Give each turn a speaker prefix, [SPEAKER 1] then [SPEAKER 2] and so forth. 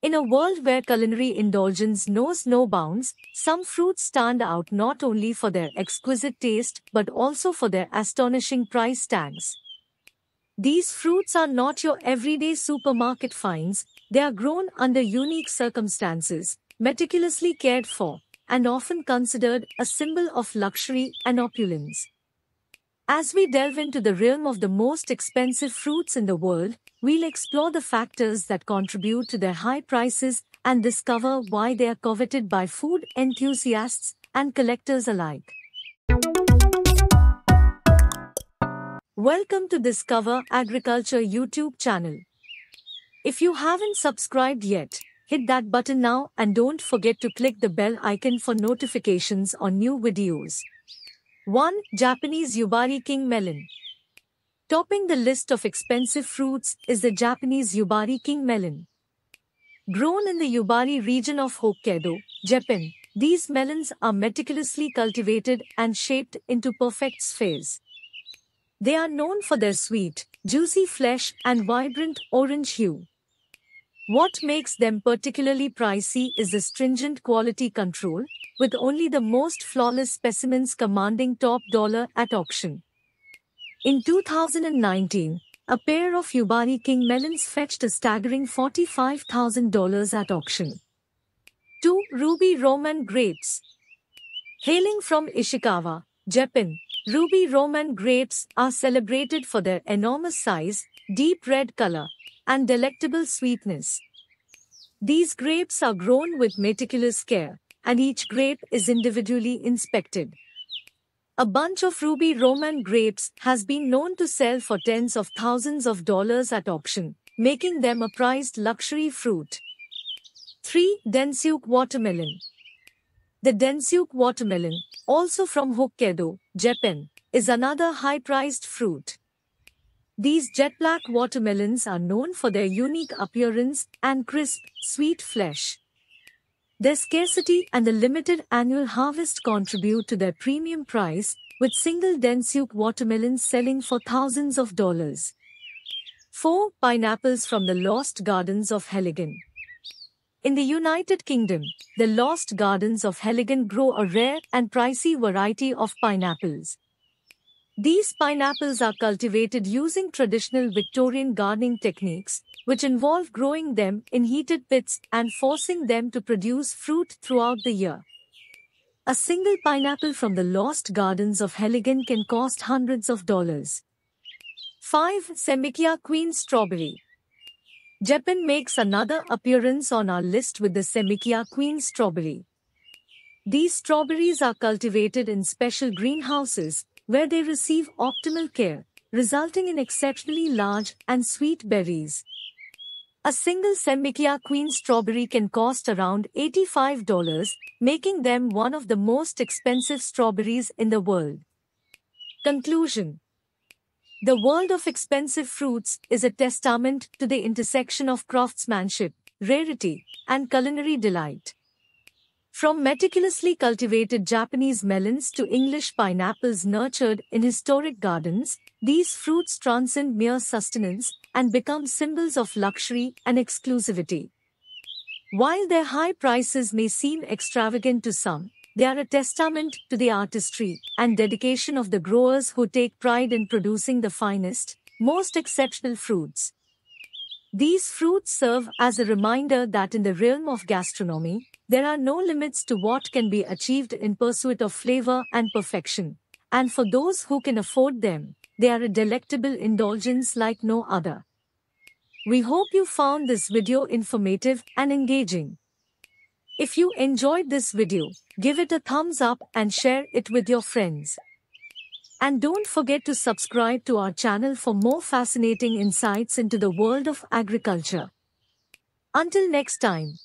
[SPEAKER 1] In a world where culinary indulgence knows no bounds, some fruits stand out not only for their exquisite taste but also for their astonishing price tags. These fruits are not your everyday supermarket finds, they are grown under unique circumstances, meticulously cared for, and often considered a symbol of luxury and opulence. As we delve into the realm of the most expensive fruits in the world, we'll explore the factors that contribute to their high prices and discover why they are coveted by food enthusiasts and collectors alike. Welcome to Discover Agriculture YouTube channel. If you haven't subscribed yet, hit that button now and don't forget to click the bell icon for notifications on new videos. 1. Japanese Yubari King Melon Topping the list of expensive fruits is the Japanese Yubari King Melon. Grown in the Yubari region of Hokkaido, Japan, these melons are meticulously cultivated and shaped into perfect spheres. They are known for their sweet, juicy flesh and vibrant orange hue. What makes them particularly pricey is the stringent quality control, with only the most flawless specimens commanding top dollar at auction. In 2019, a pair of Yubari King melons fetched a staggering $45,000 at auction. 2. Ruby Roman Grapes Hailing from Ishikawa, Japan, Ruby Roman grapes are celebrated for their enormous size, deep red color, and delectable sweetness. These grapes are grown with meticulous care, and each grape is individually inspected. A bunch of ruby Roman grapes has been known to sell for tens of thousands of dollars at auction, making them a prized luxury fruit. 3. Densuke Watermelon The Densuke watermelon, also from Hokkaido, Japan, is another high-priced fruit. These jet black watermelons are known for their unique appearance and crisp, sweet flesh. Their scarcity and the limited annual harvest contribute to their premium price, with single Densuke watermelons selling for thousands of dollars. 4. Pineapples from the Lost Gardens of Heligan In the United Kingdom, the Lost Gardens of Heligan grow a rare and pricey variety of pineapples. These pineapples are cultivated using traditional Victorian gardening techniques, which involve growing them in heated pits and forcing them to produce fruit throughout the year. A single pineapple from the lost gardens of Heligan can cost hundreds of dollars. 5. Semikia Queen Strawberry Japan makes another appearance on our list with the Semikia Queen Strawberry. These strawberries are cultivated in special greenhouses where they receive optimal care, resulting in exceptionally large and sweet berries. A single Sembickia queen strawberry can cost around $85, making them one of the most expensive strawberries in the world. Conclusion The world of expensive fruits is a testament to the intersection of craftsmanship, rarity, and culinary delight. From meticulously cultivated Japanese melons to English pineapples nurtured in historic gardens, these fruits transcend mere sustenance and become symbols of luxury and exclusivity. While their high prices may seem extravagant to some, they are a testament to the artistry and dedication of the growers who take pride in producing the finest, most exceptional fruits. These fruits serve as a reminder that in the realm of gastronomy, there are no limits to what can be achieved in pursuit of flavor and perfection. And for those who can afford them, they are a delectable indulgence like no other. We hope you found this video informative and engaging. If you enjoyed this video, give it a thumbs up and share it with your friends. And don't forget to subscribe to our channel for more fascinating insights into the world of agriculture. Until next time.